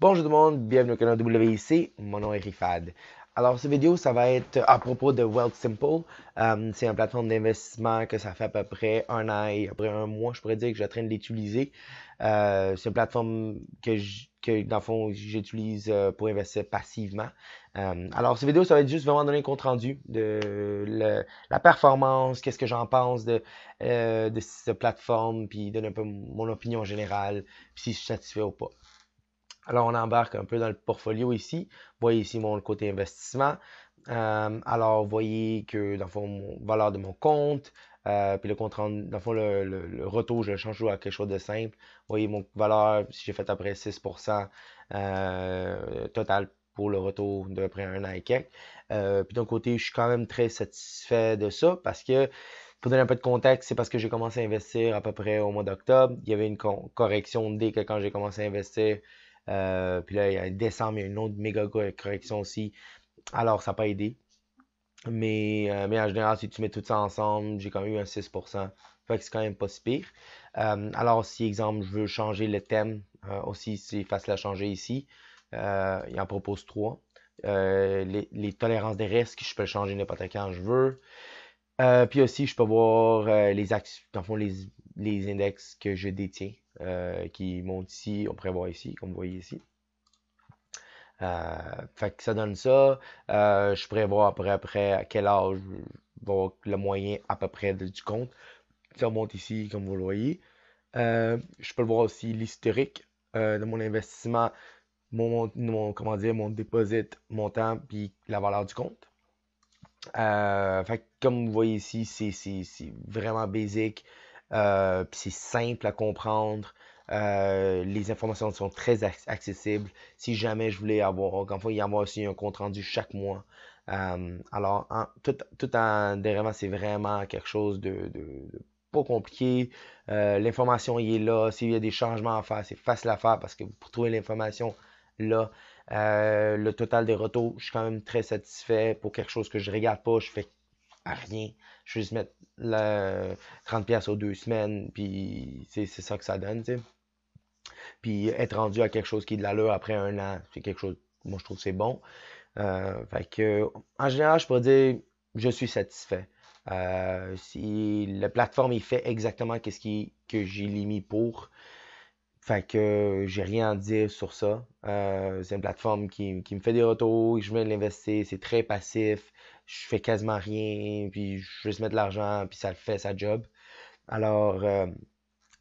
Bonjour tout le monde, bienvenue au canal WIC, mon nom est Rifad. Alors, cette vidéo, ça va être à propos de Wealth Simple. Euh, c'est une plateforme d'investissement que ça fait à peu près un an et après un mois, je pourrais dire que je suis en train de l'utiliser. Euh, c'est une plateforme que, dans le fond, j'utilise euh, pour investir passivement. alors, cette vidéo, ça va être juste vraiment donner un compte rendu de la performance, qu'est-ce que j'en pense de, de cette plateforme, puis donner un peu mon opinion générale, puis si je suis satisfait ou pas. Alors, on embarque un peu dans le portfolio ici. Vous voyez ici mon côté investissement. Euh, alors, vous voyez que dans le fond, mon valeur de mon compte, euh, puis le compte dans le le, retour, je le change toujours à quelque chose de simple. Vous voyez mon valeur, si j'ai fait après 6% euh, total pour le retour de près un an et quelques. puis d'un côté, je suis quand même très satisfait de ça parce que pour donner un peu de contexte, c'est parce que j'ai commencé à investir à peu près au mois d'octobre. Il y avait une correction dès que quand j'ai commencé à investir, euh, puis là, il y un décembre, il y a une autre méga correction aussi. Alors, ça n'a pas aidé. Mais, euh, mais en général, si tu mets tout ça ensemble, j'ai quand même eu un 6%. Fait que c'est quand même pas si pire. Euh, alors, si, exemple, je veux changer le thème, aussi, c'est facile à changer ici. il en propose trois. Les, tolérances des risques, je peux changer n'importe quand je veux. puis aussi, je peux voir les, actions, les index que je détiens. Euh, qui monte ici, on pourrait voir ici, comme vous voyez ici. Euh, fait que ça donne ça. Euh, je pourrais voir après, après à quel âge voir le moyen à peu près du compte. Ça monte ici, comme vous le voyez. je peux voir aussi l'historique de mon investissement, mon, comment dire, mon dépôt, mon temps, puis la valeur du compte. Euh, fait, comme vous voyez ici, c'est vraiment basique. Euh, c'est simple à comprendre. Euh, les informations sont très accessibles. Si jamais je voulais avoir, encore fois, il y a aussi un compte rendu chaque mois. Euh, alors, tout, en dérivant, c'est vraiment quelque chose de, pas compliqué. l'information est là. S'il y a des changements à faire, c'est facile à faire parce que vous trouvez l'information là. le total des retours, je suis quand même très satisfait. Pour quelque chose que je regarde pas, je fais à rien. Je vais juste mettre la 30$ aux deux semaines, puis c'est ça que ça donne, Puis être rendu à quelque chose qui est de l'allure après un an, c'est quelque chose, moi je trouve c'est bon. Euh, en général, je pourrais dire, je suis satisfait. Euh, si la plateforme il fait exactement ce qui, que j'ai mis pour, fait que euh, j'ai rien à dire sur ça. Euh, c'est une plateforme qui, me fait des retours, je vais de l'investir, c'est très passif, je fais quasiment rien, puis je vais se mettre de l'argent, puis ça le fait sa job. Alors, euh,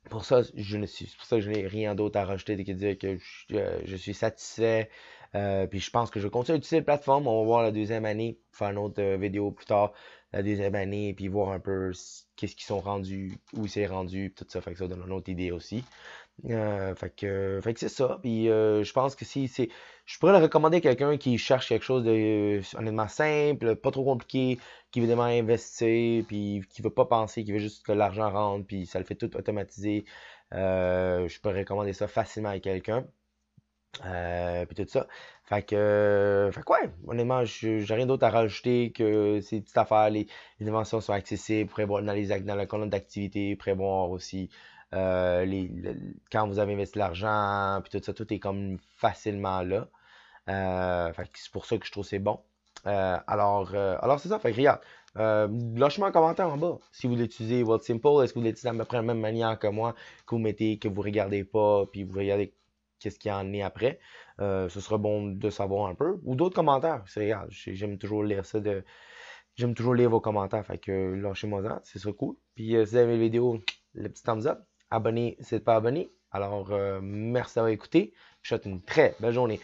pour ça, je ne suis, pour ça, je n'ai rien d'autre à rajouter que dire que je, suis satisfait. puis je pense que je continue à utiliser la plateforme. On va voir la deuxième année, faire une autre vidéo plus tard, la deuxième année, puis voir un peu qu'est-ce qu'ils sont rendus, où c'est rendu, tout ça. Fait ça donne une autre idée aussi. Euh, euh, fait que, c'est ça. Puis euh, je pense que si c'est. Je pourrais le recommander à quelqu'un qui cherche quelque chose de honnêtement simple, pas trop compliqué, qui veut vraiment investir, puis qui veut pas penser, qui veut juste que l'argent rentre, puis ça le fait tout automatiser je pourrais recommander ça facilement à quelqu'un. puis tout ça. Fait que, ouais, honnêtement, j'ai rien d'autre à rajouter que ces petites affaires. Les, les inventions sont accessibles, prévoir dans, les, dans la colonne d'activité, prévoir aussi euh, quand vous avez investi l'argent, puis tout ça, tout est comme facilement là. Euh, c'est pour ça que je trouve que c'est bon. Euh, alors, alors c'est ça. Fait regarde, lâchez-moi un commentaire en bas. Si vous l'utilisez, World Simple, est-ce que vous l'utilisez à de la même manière que moi, que vous mettez, que vous regardez pas, puis vous regardez qu'est-ce qui en est après. ce serait bon de savoir un peu. Ou d'autres commentaires. Regarde, j'aime toujours lire ça de. J'aime toujours lire vos commentaires. Fait que lâchez-moi ça, c'est serait cool. Puis si vous avez la vidéo, le petit thumbs up. Abonné, c'est pas abonné. Alors, euh, merci d'avoir écouté. Je vous souhaite une très belle journée.